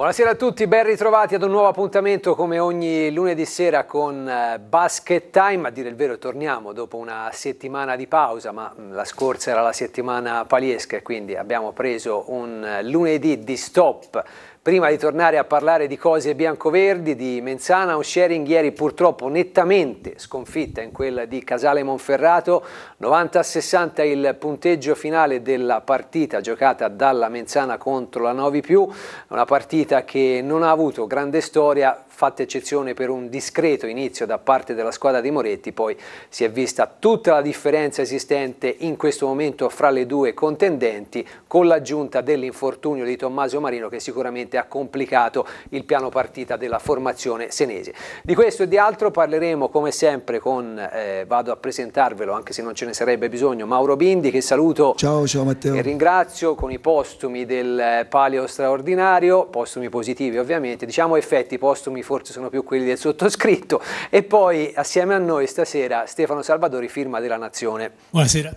Buonasera a tutti, ben ritrovati ad un nuovo appuntamento come ogni lunedì sera con eh, Basket Time. A dire il vero torniamo dopo una settimana di pausa, ma mm, la scorsa era la settimana paliesca e quindi abbiamo preso un eh, lunedì di stop prima di tornare a parlare di cose biancoverdi, di Menzana o Sharing ieri purtroppo nettamente sconfitta in quella di Casale Monferrato, 90-60 il punteggio finale della partita giocata dalla Menzana contro la 9+, una partita che non ha avuto grande storia, fatta eccezione per un discreto inizio da parte della squadra di Moretti, poi si è vista tutta la differenza esistente in questo momento fra le due contendenti, con l'aggiunta dell'infortunio di Tommaso Marino che sicuramente ha complicato il piano partita della formazione senese. Di questo e di altro parleremo come sempre con, eh, vado a presentarvelo anche se non ce ne sarebbe bisogno, Mauro Bindi che saluto ciao, ciao Matteo. e ringrazio con i postumi del palio straordinario, postumi positivi ovviamente, diciamo effetti postumi forse sono più quelli del sottoscritto. E poi assieme a noi stasera Stefano Salvadori, firma della Nazione. Buonasera.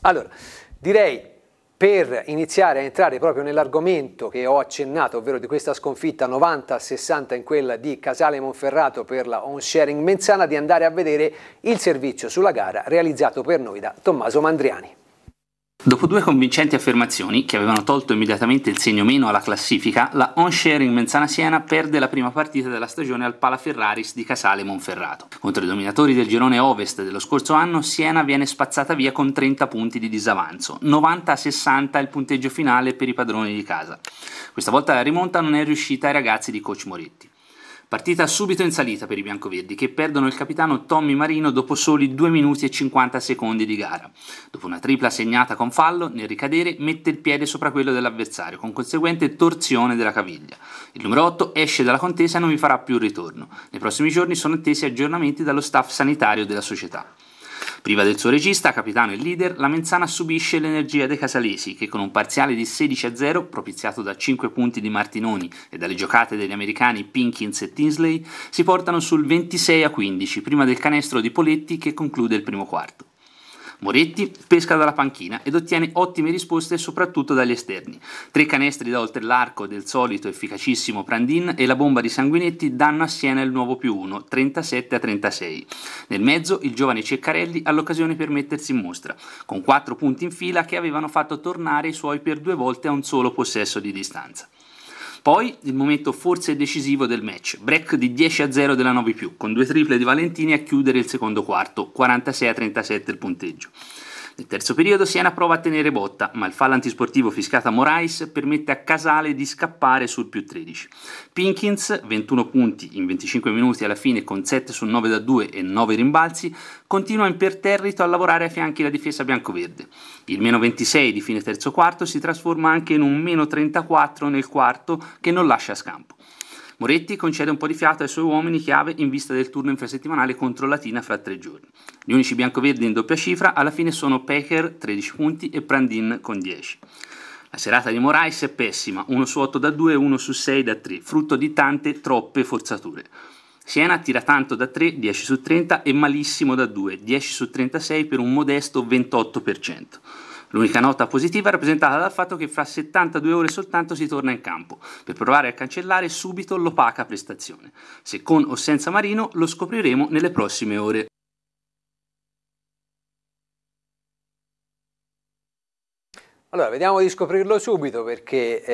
Allora, direi per iniziare a entrare proprio nell'argomento che ho accennato, ovvero di questa sconfitta 90-60 in quella di Casale Monferrato per la On Sharing Menzana, di andare a vedere il servizio sulla gara realizzato per noi da Tommaso Mandriani. Dopo due convincenti affermazioni, che avevano tolto immediatamente il segno meno alla classifica, la on-sharing Menzana Siena perde la prima partita della stagione al Palaferraris di Casale Monferrato. Contro i dominatori del girone ovest dello scorso anno, Siena viene spazzata via con 30 punti di disavanzo, 90 60 il punteggio finale per i padroni di casa. Questa volta la rimonta non è riuscita ai ragazzi di coach Moretti. Partita subito in salita per i biancoverdi, che perdono il capitano Tommy Marino dopo soli 2 minuti e 50 secondi di gara. Dopo una tripla segnata con fallo, nel ricadere mette il piede sopra quello dell'avversario, con conseguente torsione della caviglia. Il numero 8 esce dalla contesa e non vi farà più ritorno. Nei prossimi giorni sono attesi aggiornamenti dallo staff sanitario della società. Priva del suo regista, capitano e leader, la Menzana subisce l'energia dei casalesi che con un parziale di 16 0, propiziato da 5 punti di Martinoni e dalle giocate degli americani Pinkins e Tinsley, si portano sul 26 15 prima del canestro di Poletti che conclude il primo quarto. Moretti pesca dalla panchina ed ottiene ottime risposte soprattutto dagli esterni. Tre canestri da oltre l'arco del solito efficacissimo Prandin e la bomba di Sanguinetti danno a Siena il nuovo più 1, 37 a 36. Nel mezzo il giovane Ceccarelli ha l'occasione per mettersi in mostra, con quattro punti in fila che avevano fatto tornare i suoi per due volte a un solo possesso di distanza. Poi il momento forse decisivo del match, break di 10 a 0 della 9 più, con due triple di Valentini a chiudere il secondo quarto, 46 a 37 il punteggio. Nel terzo periodo Siena prova a tenere botta, ma il fallo antisportivo fiscato a Moraes permette a Casale di scappare sul più 13. Pinkins, 21 punti in 25 minuti alla fine con 7 su 9 da 2 e 9 rimbalzi, continua imperterrito a lavorare a fianchi la difesa biancoverde. Il meno 26 di fine terzo quarto si trasforma anche in un meno 34 nel quarto che non lascia scampo. Moretti concede un po' di fiato ai suoi uomini chiave in vista del turno infrasettimanale contro Latina fra tre giorni. Gli unici biancoverdi in doppia cifra alla fine sono Pecher 13 punti e Prandin con 10. La serata di Moraes è pessima, 1 su 8 da 2 e 1 su 6 da 3, frutto di tante, troppe forzature. Siena tira tanto da 3, 10 su 30 e malissimo da 2, 10 su 36 per un modesto 28%. L'unica nota positiva è rappresentata dal fatto che fra 72 ore soltanto si torna in campo, per provare a cancellare subito l'opaca prestazione. Se con o senza Marino lo scopriremo nelle prossime ore. Allora, vediamo di scoprirlo subito perché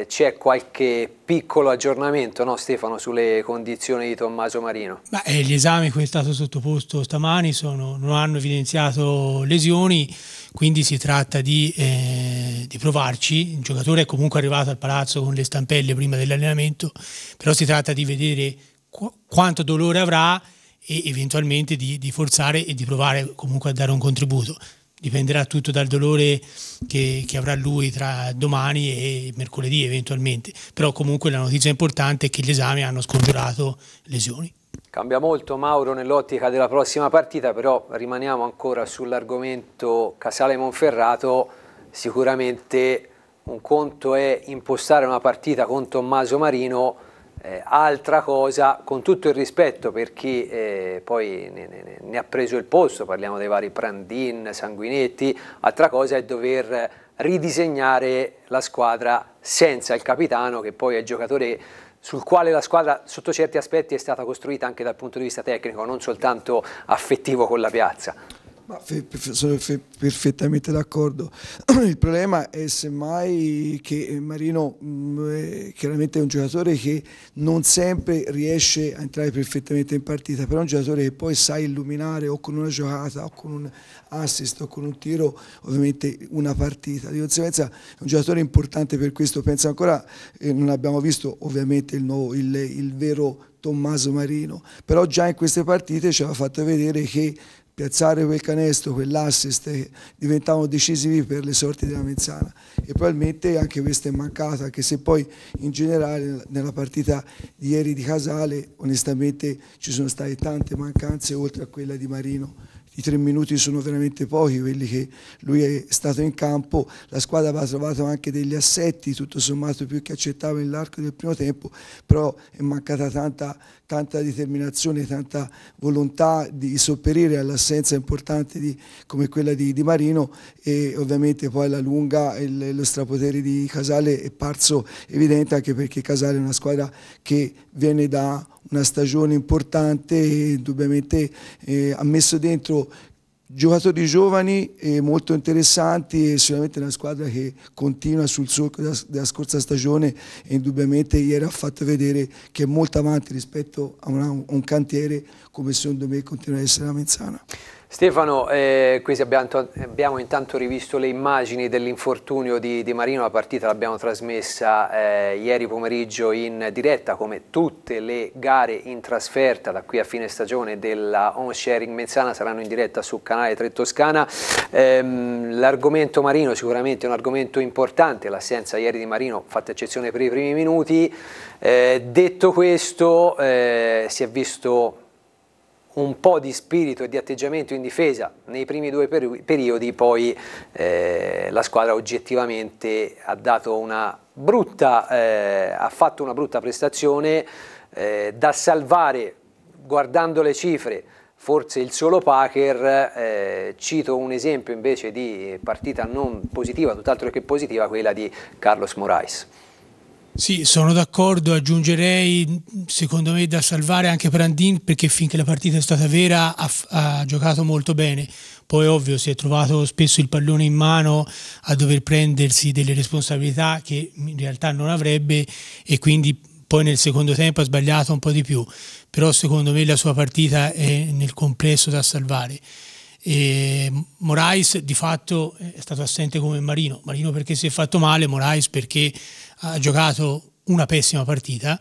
eh, c'è qualche piccolo aggiornamento, no Stefano, sulle condizioni di Tommaso Marino? Beh, gli esami cui è stato sottoposto stamani sono, non hanno evidenziato lesioni, quindi si tratta di, eh, di, provarci. Il giocatore è comunque arrivato al palazzo con le stampelle prima dell'allenamento, però si tratta di vedere qu quanto dolore avrà e eventualmente di, di forzare e di provare comunque a dare un contributo dipenderà tutto dal dolore che, che, avrà lui tra domani e mercoledì eventualmente, però comunque la notizia importante è che gli esami hanno scongiurato lesioni. Cambia molto Mauro nell'ottica della prossima partita, però rimaniamo ancora sull'argomento Casale Monferrato, sicuramente un conto è impostare una partita con Tommaso Marino, eh, altra cosa, con tutto il rispetto per chi eh, poi ne, ne, ne, ha preso il posto, parliamo dei vari Prandin, Sanguinetti, altra cosa è dover ridisegnare la squadra senza il capitano che poi è il giocatore sul quale la squadra sotto certi aspetti è stata costruita anche dal punto di vista tecnico, non soltanto affettivo con la piazza sono perfettamente d'accordo. Il problema è semmai che eh, Marino mh, mm, chiaramente è un giocatore che non sempre riesce a entrare perfettamente in partita, però è un giocatore che poi sa illuminare o con una giocata o con un assist o con un tiro ovviamente una partita. Di conseguenza è un giocatore importante per questo, penso ancora, eh, non abbiamo visto ovviamente il, nuovo, il, il vero Tommaso Marino, però già in queste partite ci aveva fatto vedere che piazzare quel canestro, quell'assist diventavano decisivi per le sorti della mezzana e probabilmente anche questa è mancata, anche se poi in generale nella partita di ieri di Casale onestamente ci sono state tante mancanze oltre a quella di Marino i tre minuti sono veramente pochi quelli che lui è stato in campo, la squadra aveva trovato anche degli assetti tutto sommato più che accettabili nell'arco del primo tempo, però è mancata tanta, tanta determinazione, tanta volontà di sopperire all'assenza importante di, come quella di, di, Marino e ovviamente poi alla lunga il, lo strapotere di Casale è parso evidente anche perché Casale è una squadra che viene da una stagione importante e indubbiamente eh, ha messo dentro Giocatori giovani e molto interessanti e sicuramente una squadra che continua sul solco della, della, scorsa stagione e indubbiamente ieri ha fatto vedere che è molto avanti rispetto a, una, a un cantiere come secondo me continua ad essere la Menzana. Stefano, eh, qui abbiamo, abbiamo, intanto rivisto le immagini dell'infortunio di, di, Marino, la partita l'abbiamo trasmessa eh, ieri pomeriggio in diretta come tutte le gare in trasferta da qui a fine stagione della On Sharing Mezzana saranno in diretta su canale Tre Toscana. Eh, l'argomento Marino sicuramente è un argomento importante, l'assenza ieri di Marino fatta eccezione per i primi minuti. Eh, detto questo eh, si è visto un po' di spirito e di atteggiamento in difesa nei primi due periodi, poi eh, la squadra oggettivamente ha, una brutta, eh, ha fatto una brutta prestazione eh, da salvare guardando le cifre forse il solo Packer, eh, cito un esempio invece di partita non positiva, tutt'altro che positiva, quella di Carlos Moraes. Sì, sono d'accordo, aggiungerei secondo me da salvare anche Prandin perché finché la partita è stata vera ha, ha, giocato molto bene, poi ovvio si è trovato spesso il pallone in mano a dover prendersi delle responsabilità che in realtà non avrebbe e quindi poi nel secondo tempo ha sbagliato un po' di più, però secondo me la sua partita è nel complesso da salvare. E Moraes di fatto è stato assente come Marino, Marino perché si è fatto male, Moraes perché ha giocato una pessima partita.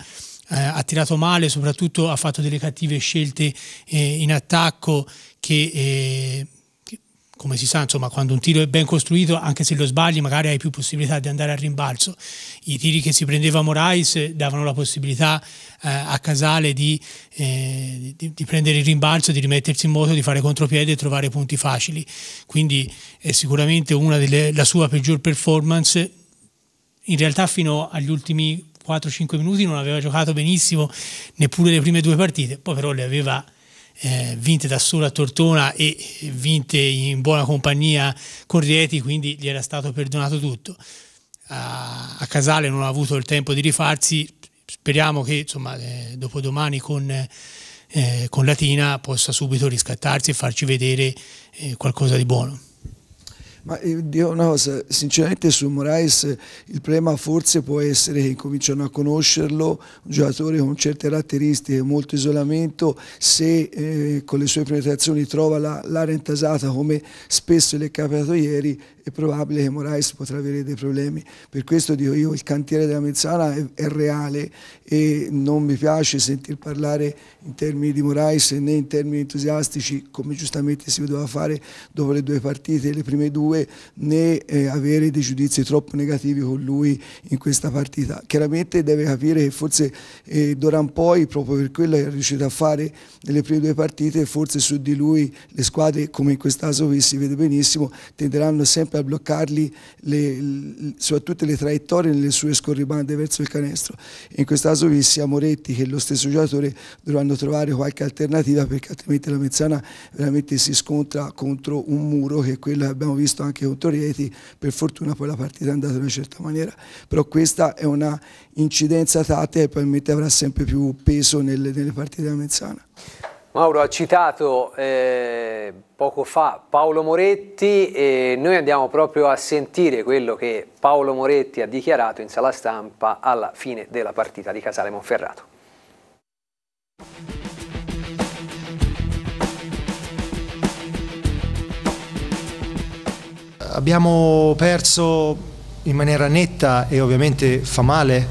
Eh, ha tirato male, soprattutto ha fatto delle cattive scelte eh, in attacco che eh, come si sa, insomma, quando un tiro è ben costruito, anche se lo sbagli, magari hai più possibilità di andare al rimbalzo. I tiri che si prendeva Moraes davano la possibilità eh, a Casale di, eh, di, di, prendere il rimbalzo, di rimettersi in moto, di fare contropiede e trovare punti facili. Quindi è sicuramente una delle sua peggior performance. In realtà fino agli ultimi 4-5 minuti non aveva giocato benissimo neppure le prime due partite, poi però le aveva eh, vinte da sola Tortona e vinte in buona compagnia con Rieti, quindi gli era stato perdonato tutto. A, a Casale non ha avuto il tempo di rifarsi, speriamo che insomma, eh, dopodomani con, eh, con Latina possa subito riscattarsi e farci vedere eh, qualcosa di buono. Ma eh, io dico una cosa, sinceramente su Moraes eh, il problema forse può essere che cominciano a conoscerlo, un giocatore con certe caratteristiche, molto isolamento, se eh, con le sue penetrazioni trova l'area la, intasata come spesso le è capitato ieri, è probabile che Moraes potrà avere dei problemi. Per questo dico io, il cantiere della Mezzana è, è reale e non mi piace sentir parlare in termini di Moraes né in termini entusiastici come giustamente si doveva fare dopo le due partite, le prime due parole né eh, avere dei giudizi troppo negativi con lui in questa partita. Chiaramente deve capire che forse eh, Doran poi, proprio per quello che è riuscito a fare nelle prime due partite, forse su di lui le squadre, come in questo caso qui si vede benissimo, tenderanno sempre a bloccarli le, le, soprattutto le traiettorie nelle sue scorribande verso il canestro. In questo caso vi sia Moretti che lo stesso giocatore dovranno trovare qualche alternativa perché altrimenti la Mezzana veramente si scontra contro un muro che è quello che abbiamo visto visto anche con Toretti, per fortuna poi la partita è andata in una certa maniera, però questa è una incidenza tattica e probabilmente avrà sempre più peso nelle, nelle partite della Mezzana. Mauro ha citato eh, poco fa Paolo Moretti e noi andiamo proprio a sentire quello che Paolo Moretti ha dichiarato in sala stampa alla fine della partita di Casale Monferrato. abbiamo perso in maniera netta e ovviamente fa male,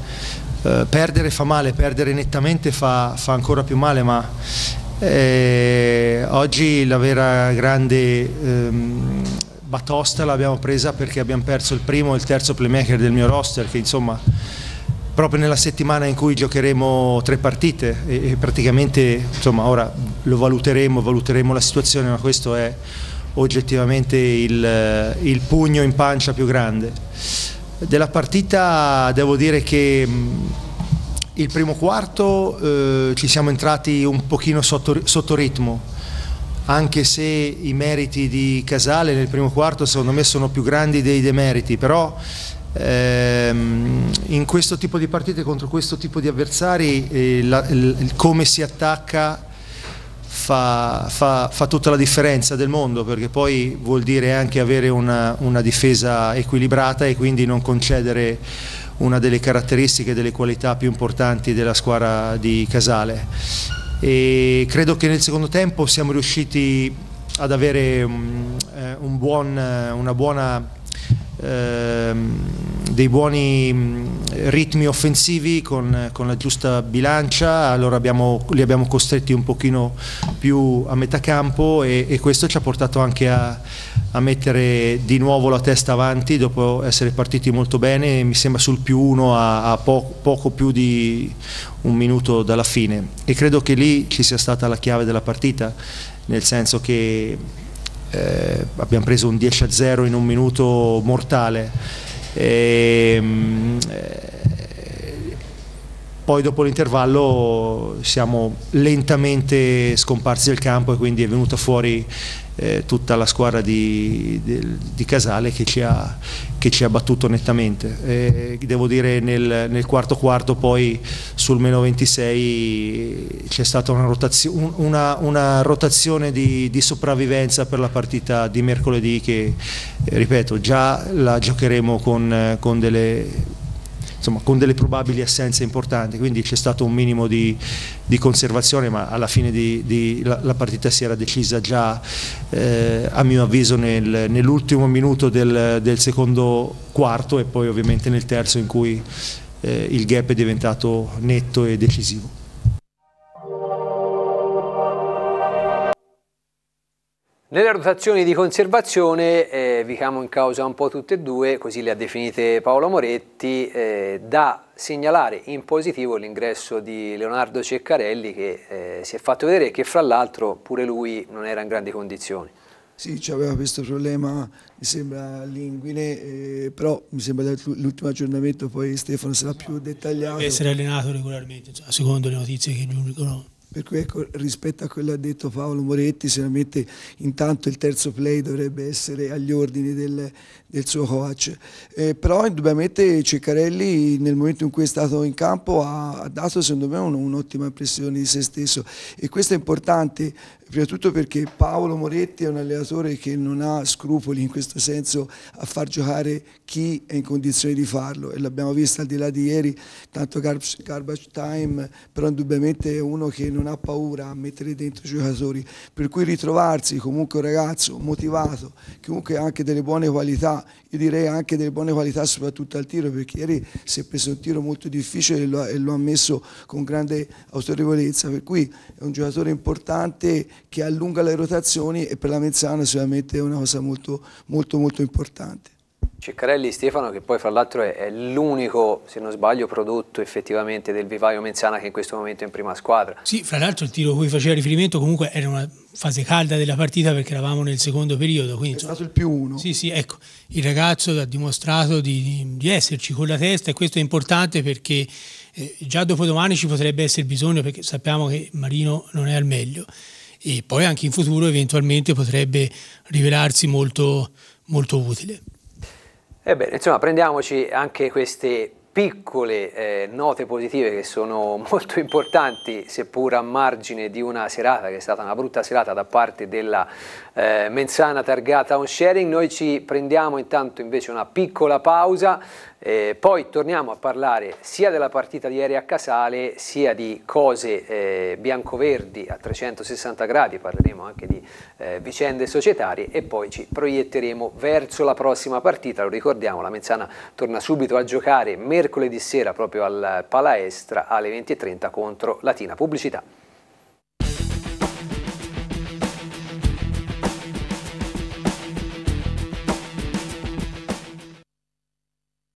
eh, perdere fa male, perdere nettamente fa, fa ancora più male, ma eh, oggi la vera grande ehm, batosta l'abbiamo presa perché abbiamo perso il primo e il terzo playmaker del mio roster che insomma proprio nella settimana in cui giocheremo tre partite e, e praticamente insomma ora lo valuteremo, valuteremo la situazione ma questo è oggettivamente il, eh, il pugno in pancia più grande. Della partita devo dire che mm, il primo quarto eh, ci siamo entrati un pochino sotto, sotto, ritmo, anche se i meriti di Casale nel primo quarto secondo me sono più grandi dei demeriti, però ehm, in questo tipo di partite contro questo tipo di avversari eh, la, il, come si attacca fa, fa, fa, tutta la differenza del mondo perché poi vuol dire anche avere una, una difesa equilibrata e quindi non concedere una delle caratteristiche, delle qualità più importanti della squadra di Casale. E credo che nel secondo tempo siamo riusciti ad avere un, mm, eh, un buon, una buona... Ehm, dei buoni mm, ritmi offensivi con, con la giusta bilancia, allora abbiamo, li abbiamo costretti un pochino più a metà campo e, e questo ci ha portato anche a, a, mettere di nuovo la testa avanti dopo essere partiti molto bene, mi sembra sul più uno a, a po poco più di un minuto dalla fine e credo che lì ci sia stata la chiave della partita, nel senso che eh, abbiamo preso un 10-0 a in un minuto mortale e, ehm, poi dopo l'intervallo siamo lentamente scomparsi dal campo e quindi è venuta fuori eh, tutta la squadra di, di, di Casale che ci, ha, che ci ha, battuto nettamente. E eh, devo dire nel, nel, quarto quarto poi sul meno 26 c'è stata una, rotazio, una, una rotazione di, di, sopravvivenza per la partita di mercoledì che, eh, ripeto, già la giocheremo con, con delle insomma, con delle probabili assenze importanti, quindi c'è stato un minimo di, di, conservazione, ma alla fine di, di, la, la, partita si era decisa già, eh, a mio avviso, nel, nell'ultimo minuto del, del, secondo quarto e poi ovviamente nel terzo in cui eh, il gap è diventato netto e decisivo. Nelle rotazioni di conservazione eh, vi chiamo in causa un po' tutte e due, così le ha definite Paolo Moretti, eh, da segnalare in positivo l'ingresso di Leonardo Ceccarelli che eh, si è fatto vedere e che fra l'altro pure lui non era in grandi condizioni. Sì, aveva questo problema, mi sembra linguine, eh, però mi sembra l'ultimo aggiornamento poi Stefano sarà più dettagliato. Deve essere allenato regolarmente, cioè, secondo le notizie che giungono per cui ecco, rispetto a quello che ha detto Paolo Moretti, sicuramente intanto il terzo play dovrebbe essere agli ordini del, del suo coach. Eh, però indubbiamente Ceccarelli nel momento in cui è stato in campo ha, ha dato secondo me un'ottima impressione di se stesso e questo è importante prima di tutto perché Paolo Moretti è un allenatore che non ha scrupoli in questo senso a far giocare chi è in condizione di farlo e l'abbiamo visto al di là di ieri, tanto garbage time, però indubbiamente è uno che non ha paura a mettere dentro i giocatori, per cui ritrovarsi comunque un ragazzo motivato, comunque anche delle buone qualità, io direi anche delle buone qualità soprattutto al tiro perché ieri si è preso un tiro molto difficile e lo, e lo ha messo con grande autorevolezza, per cui è un giocatore importante che allunga le rotazioni e per la Mezzana sicuramente è una cosa molto, molto, molto importante. Ceccarelli Stefano che poi fra l'altro è, è l'unico, se non sbaglio, prodotto effettivamente del vivaio Menzana che in questo momento è in prima squadra. Sì, fra l'altro il tiro a cui faceva riferimento comunque era una fase calda della partita perché eravamo nel secondo periodo. Quindi, è stato il più uno. Sì, sì, ecco, il ragazzo ha dimostrato di, di esserci con la testa e questo è importante perché eh, già dopo domani ci potrebbe essere bisogno perché sappiamo che Marino non è al meglio e poi anche in futuro eventualmente potrebbe rivelarsi molto, molto utile. Ebbene, eh insomma, prendiamoci anche queste piccole eh, note positive che sono molto importanti, seppur a margine di una serata che è stata una brutta serata da parte della eh, menzana targata on sharing. Noi ci prendiamo intanto invece una piccola pausa. Eh, poi torniamo a parlare sia della partita di ieri a Casale sia di cose eh, biancoverdi a 360 gradi, parleremo anche di eh, vicende societarie e poi ci proietteremo verso la prossima partita, lo ricordiamo la Menzana torna subito a giocare mercoledì sera proprio al Palaestra alle 20.30 contro Latina Pubblicità.